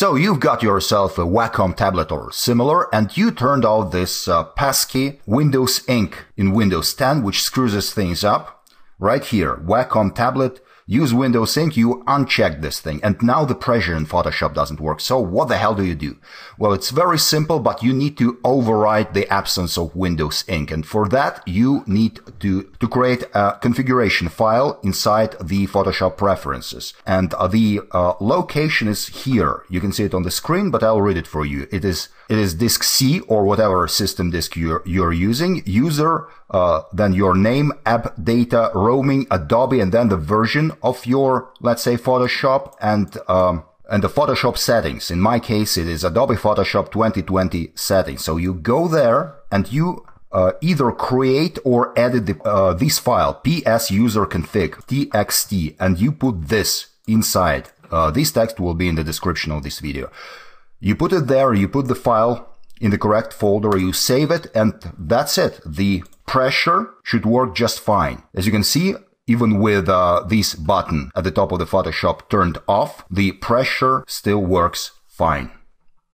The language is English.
So you've got yourself a Wacom tablet or similar, and you turned off this uh, Windows Ink in Windows 10, which screws things up. Right here, Wacom tablet use Windows Sync, you uncheck this thing. And now the pressure in Photoshop doesn't work. So what the hell do you do? Well, it's very simple, but you need to override the absence of Windows Ink. And for that, you need to, to create a configuration file inside the Photoshop preferences. And uh, the uh, location is here. You can see it on the screen, but I'll read it for you. It is, it is disk C or whatever system disk you're, you're using, user, uh, then your name, app data, roaming, Adobe, and then the version of your, let's say, Photoshop and um, and the Photoshop settings. In my case, it is Adobe Photoshop 2020 settings. So you go there and you uh, either create or edit the, uh, this file, config txt, and you put this inside. Uh, this text will be in the description of this video. You put it there, you put the file in the correct folder, you save it, and that's it. The pressure should work just fine. As you can see, even with uh, this button at the top of the Photoshop turned off, the pressure still works fine.